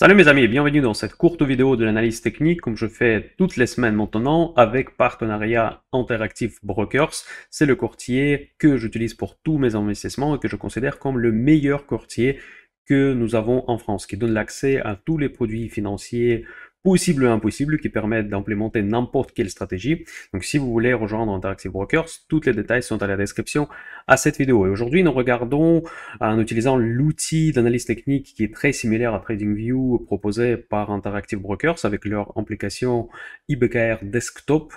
Salut mes amis et bienvenue dans cette courte vidéo de l'analyse technique comme je fais toutes les semaines maintenant avec Partenariat Interactive Brokers. C'est le courtier que j'utilise pour tous mes investissements et que je considère comme le meilleur courtier que nous avons en France, qui donne l'accès à tous les produits financiers possible et impossible qui permettent d'implémenter n'importe quelle stratégie. Donc si vous voulez rejoindre Interactive Brokers, tous les détails sont à la description à cette vidéo. Et aujourd'hui, nous regardons en utilisant l'outil d'analyse technique qui est très similaire à TradingView proposé par Interactive Brokers avec leur application IBKR Desktop,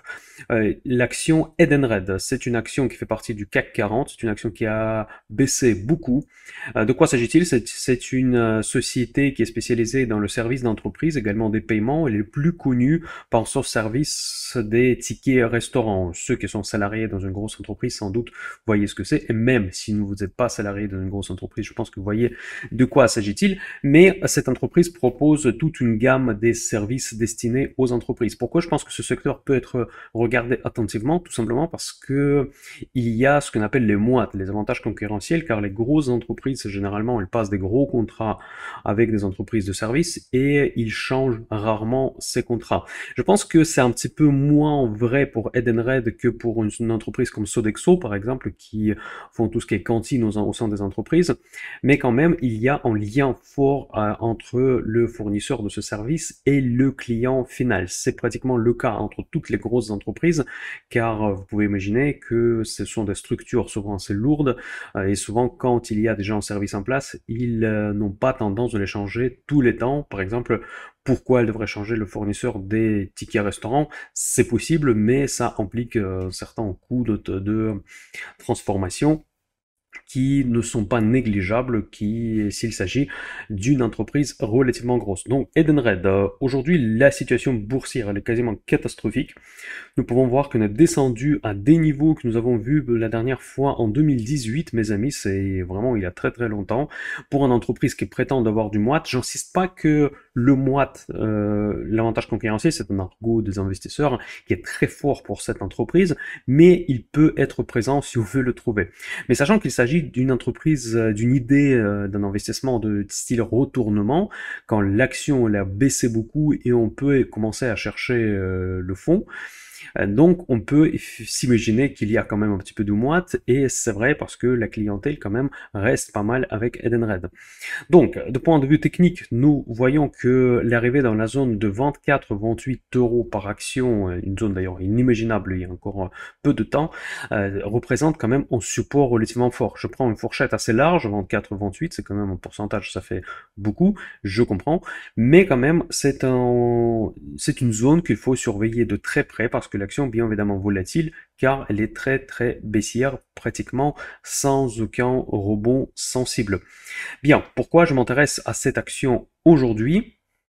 euh, l'action Edenred. C'est une action qui fait partie du CAC 40, c'est une action qui a baissé beaucoup. Euh, de quoi s'agit-il C'est une euh, société qui est spécialisée dans le service d'entreprise, également des paiements est les plus connue par son service des tickets restaurants. Ceux qui sont salariés dans une grosse entreprise, sans doute, voyez ce que c'est. Et même si vous n'êtes pas salarié dans une grosse entreprise, je pense que vous voyez de quoi s'agit-il. Mais cette entreprise propose toute une gamme des services destinés aux entreprises. Pourquoi je pense que ce secteur peut être regardé attentivement Tout simplement parce que il y a ce qu'on appelle les moites, les avantages concurrentiels, car les grosses entreprises, généralement, elles passent des gros contrats avec des entreprises de services et ils changent rarement ces contrats. Je pense que c'est un petit peu moins vrai pour Edenred que pour une, entreprise comme Sodexo, par exemple, qui font tout ce qui est cantine au sein des entreprises. Mais quand même, il y a un lien fort euh, entre le fournisseur de ce service et le client final. C'est pratiquement le cas entre toutes les grosses entreprises, car euh, vous pouvez imaginer que ce sont des structures souvent assez lourdes, euh, et souvent quand il y a déjà un service en place, ils n'ont pas tendance de les changer tous les temps. Par exemple, pourquoi elle devrait changer le fournisseur des tickets restaurants C'est possible, mais ça implique euh, certains coûts de, de transformation qui ne sont pas négligeables qui, s'il s'agit d'une entreprise relativement grosse. Donc Edenred, euh, aujourd'hui la situation boursière elle est quasiment catastrophique. Nous pouvons voir qu'on est descendu à des niveaux que nous avons vus la dernière fois en 2018, mes amis, c'est vraiment il y a très très longtemps. Pour une entreprise qui prétend avoir du moite, j'insiste pas que le moite, euh, l'avantage concurrentiel, c'est un argot des investisseurs qui est très fort pour cette entreprise, mais il peut être présent si vous voulez le trouver. Mais sachant qu'il s'agit s'agit d'une entreprise, euh, d'une idée euh, d'un investissement de style retournement, quand l'action l'a a baissé beaucoup et on peut commencer à chercher euh, le fond. Euh, donc on peut s'imaginer qu'il y a quand même un petit peu de moite et c'est vrai parce que la clientèle quand même reste pas mal avec Edenred. Donc de point de vue technique, nous voyons que l'arrivée dans la zone de 24-28 euros par action, euh, une zone d'ailleurs inimaginable il y a encore euh, peu de temps, représente quand même un support relativement fort. Je prends une fourchette assez large, 24-28, c'est quand même un pourcentage, ça fait beaucoup, je comprends, mais quand même c'est un, une zone qu'il faut surveiller de très près parce que l'action bien évidemment volatile car elle est très très baissière, pratiquement sans aucun rebond sensible. Bien, pourquoi je m'intéresse à cette action aujourd'hui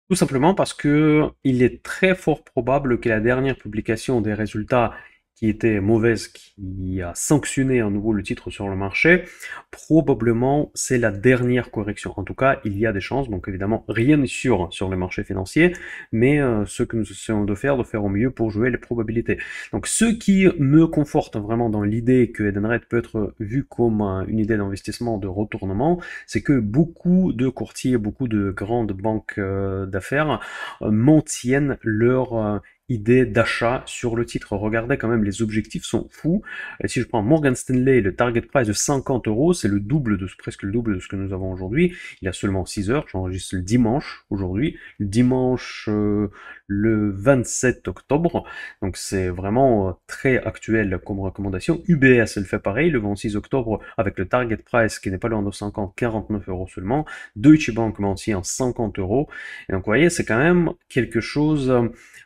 Tout simplement parce que il est très fort probable que la dernière publication des résultats qui était mauvaise, qui a sanctionné à nouveau le titre sur le marché, probablement c'est la dernière correction. En tout cas, il y a des chances, donc évidemment, rien n'est sûr sur le marché financier, mais euh, ce que nous essayons de faire, de faire au mieux pour jouer les probabilités. Donc ce qui me conforte vraiment dans l'idée que Edenred peut être vu comme une idée d'investissement, de retournement, c'est que beaucoup de courtiers, beaucoup de grandes banques euh, d'affaires euh, maintiennent leur idée d'achat sur le titre. Regardez quand même, les objectifs sont fous. Et si je prends Morgan Stanley, le target price de 50 euros, c'est le double de presque le double de ce que nous avons aujourd'hui. Il a seulement 6 heures. J'enregistre le dimanche aujourd'hui, le dimanche euh, le 27 octobre. Donc c'est vraiment euh, très actuel comme recommandation. UBS, elle fait pareil le 26 octobre avec le target price qui n'est pas loin de 50, 49 euros seulement. Deutsche Bank aussi en 50 euros. Et donc vous voyez, c'est quand même quelque chose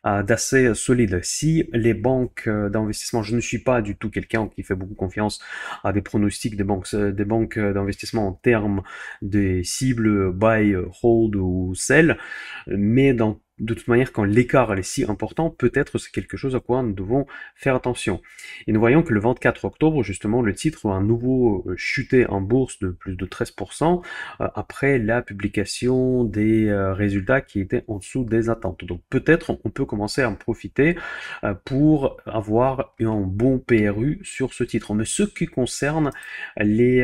euh, d'assez euh, solide. Si les banques euh, d'investissement, je ne suis pas du tout quelqu'un qui fait beaucoup confiance à des pronostics des banques, euh, des banques d'investissement en termes des cibles buy, hold ou sell, mais dans de toute manière, quand l'écart est si important, peut-être c'est quelque chose à quoi nous devons faire attention. Et nous voyons que le 24 octobre, justement, le titre a un nouveau euh, chuté en bourse de plus de 13% euh, après la publication des euh, résultats qui étaient en dessous des attentes. Donc peut-être on peut commencer à en profiter pour avoir un bon PRU sur ce titre. Mais ce qui concerne les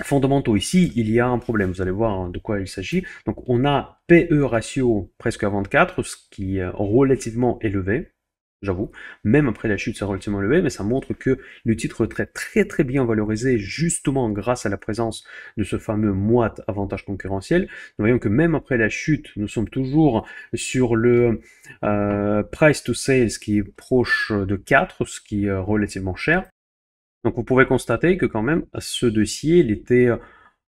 fondamentaux. Ici, il y a un problème, vous allez voir de quoi il s'agit. Donc on a PE ratio presque à 24, ce qui est relativement élevé, j'avoue. Même après la chute, c'est relativement élevé, mais ça montre que le titre est très très bien valorisé justement grâce à la présence de ce fameux moite avantage concurrentiel. Nous voyons que même après la chute, nous sommes toujours sur le euh, price to sales qui est proche de 4, ce qui est relativement cher. Donc vous pouvez constater que quand même, ce dossier, il était, euh,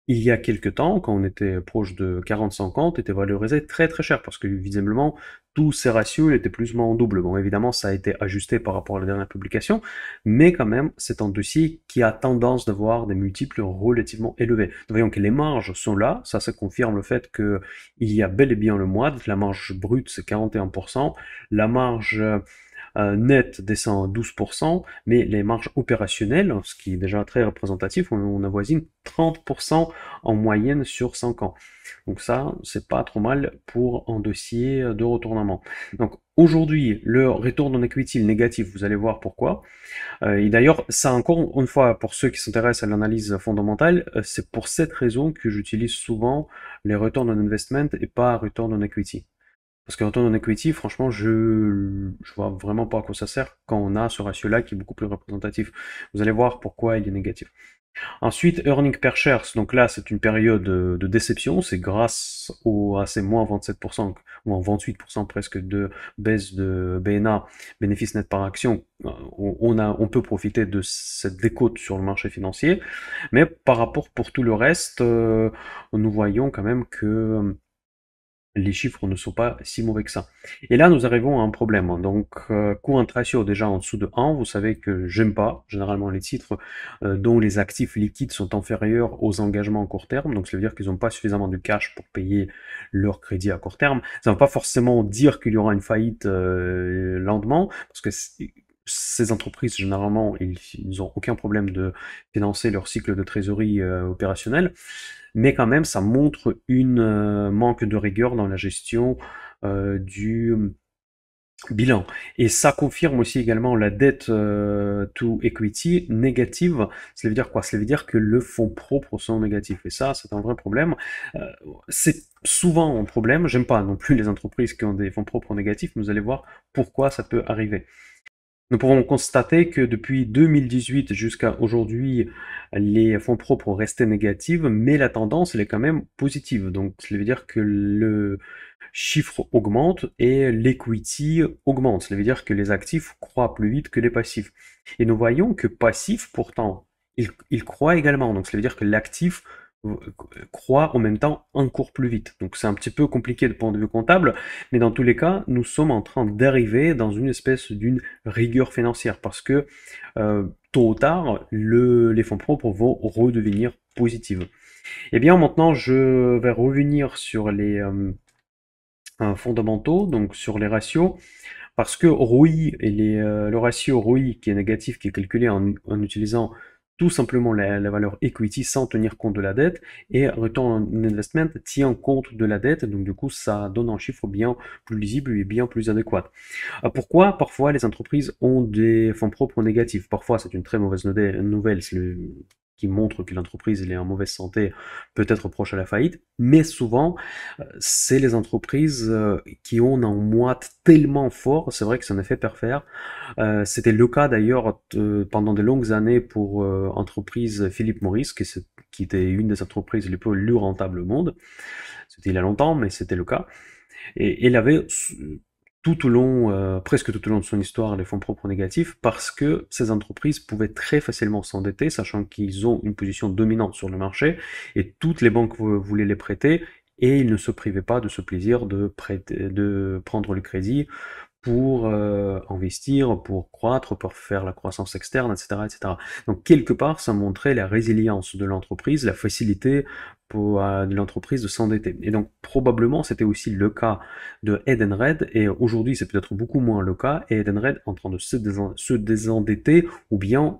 il y a quelques temps, quand on était proche de 40-50, était valorisé très très cher, parce que visiblement, tous ces ratios étaient plus ou moins en double. Bon, évidemment, ça a été ajusté par rapport à la dernière publication, mais quand même, c'est un dossier qui a tendance d'avoir des multiples relativement élevés. voyons que les marges sont là, ça, ça confirme le fait qu'il y a bel et bien le mois, la marge brute, c'est 41%, la marge euh, net descend 12%, mais les marges opérationnelles, hein, ce qui est déjà très représentatif, on, avoisine 30% en moyenne sur 5 ans. Donc ça, c'est pas trop mal pour un dossier de retournement. Donc aujourd'hui, le retour en equity négatif, vous allez voir pourquoi. Euh, et d'ailleurs, ça encore une fois, pour ceux qui s'intéressent à l'analyse fondamentale, euh, c'est pour cette raison que j'utilise souvent les retours on investment et pas return on equity. Parce qu'en temps en equity, franchement, je ne vois vraiment pas à quoi ça sert quand on a ce ratio-là qui est beaucoup plus représentatif. Vous allez voir pourquoi il est négatif. Ensuite, earning per share, donc là c'est une période euh, de déception, c'est grâce à ces moins 27% ou en 28% presque de baisse de BNA, bénéfice net par action, euh, on, a, on peut profiter de cette décote sur le marché financier, mais par rapport pour tout le reste, euh, nous voyons quand même que les chiffres ne sont pas si mauvais que ça. Et là, nous arrivons à un problème. Donc, euh, un ratio déjà en dessous de 1, vous savez que j'aime pas généralement les titres euh, dont les actifs liquides sont inférieurs aux engagements à court terme. Donc, ça veut dire qu'ils n'ont pas suffisamment de cash pour payer leur crédit à court terme. Ça ne veut pas forcément dire qu'il y aura une faillite euh, lentement, parce que ces entreprises, généralement, ils n'ont aucun problème de financer leur cycle de trésorerie euh, opérationnel, mais quand même, ça montre une euh, manque de rigueur dans la gestion euh, du bilan. Et ça confirme aussi également la dette to equity négative. Cela veut dire quoi Cela veut dire que le fonds propre sont négatifs. Et ça, c'est un vrai problème. c'est souvent un problème. J'aime pas non plus les entreprises qui ont des fonds propres négatifs. Vous allez voir pourquoi ça peut arriver. Nous pouvons constater que depuis 2018 jusqu'à aujourd'hui, les fonds propres ont resté négatifs, mais la tendance elle est quand même positive. Donc, cela veut dire que le chiffre augmente et l'equity augmente. Cela veut dire que les actifs croient plus vite que les passifs. Et nous voyons que passifs, pourtant, il ils croient également. Donc, cela veut dire que l'actif croire en même temps encore plus vite. Donc c'est un petit peu compliqué de point de vue comptable, mais dans tous les cas, nous sommes en train d'arriver dans une espèce d'une rigueur financière parce que euh, tôt ou tard, les fonds propres vont redevenir positifs. Et eh bien maintenant, je vais revenir sur les euh, euh, fondamentaux, donc sur les ratios parce que et les, le ratio ROI qui est négatif, qui est calculé en, en utilisant tout simplement la, valeur equity sans tenir compte de la dette et return en investment tient compte de la dette donc du coup ça donne un chiffre bien plus lisible et bien plus adéquat. Euh, pourquoi parfois les entreprises ont des fonds propres négatifs Parfois c'est une très mauvaise nouvelle, c'est le qui montre que l'entreprise est en mauvaise santé, peut-être proche à la faillite, mais souvent, euh, c'est les entreprises euh, qui ont un moite tellement fort, c'est vrai que c'est un effet pervers. Euh, c'était le cas d'ailleurs pendant de longues années pour entreprise Philippe Maurice, qui, qui, était une des entreprises les plus rentables au monde. C'était il y a longtemps, mais c'était le cas. Et il avait tout au long, euh, presque tout au long de son histoire, les fonds propres négatifs parce que ces entreprises pouvaient très facilement s'endetter, sachant qu'ils ont une position dominante sur le marché et toutes les banques voulaient les prêter et ils ne se privaient pas de ce plaisir de, prêter, de prendre le crédit pour euh, investir, pour croître, pour faire la croissance externe, etc., etc. Donc quelque part, ça montrait la résilience de l'entreprise, la facilité pour, euh, l'entreprise de s'endetter. Et donc probablement, c'était aussi le cas de Edenred, et aujourd'hui, c'est peut-être beaucoup moins le cas, et Edenred en train de se, désendetter ou bien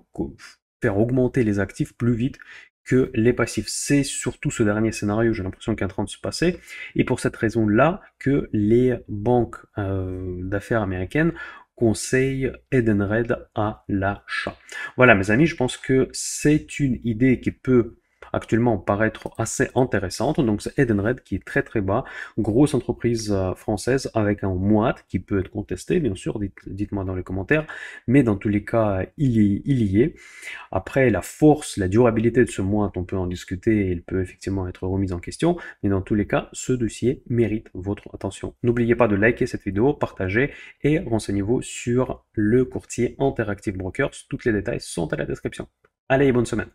faire augmenter les actifs plus vite que les passifs. C'est surtout ce dernier scénario, j'ai l'impression, qu'un est en train de se passer. Et pour cette raison-là, que les banques euh, d'affaires américaines conseillent Edenred à l'achat. Voilà mes amis, je pense que c'est une idée qui peut actuellement paraître assez intéressante. Donc c'est Edenred qui est très très bas, grosse entreprise euh, française avec un moite qui peut être contesté, bien sûr, dites-moi dans les commentaires, mais dans tous les cas, il y, est. Après, la force, la durabilité de ce moite, on peut en discuter, il peut effectivement être remis en question, mais dans tous les cas, ce dossier mérite votre attention. N'oubliez pas de liker cette vidéo, partager et renseignez-vous sur le courtier Interactive Brokers. Tous les détails sont à la description. Allez, bonne semaine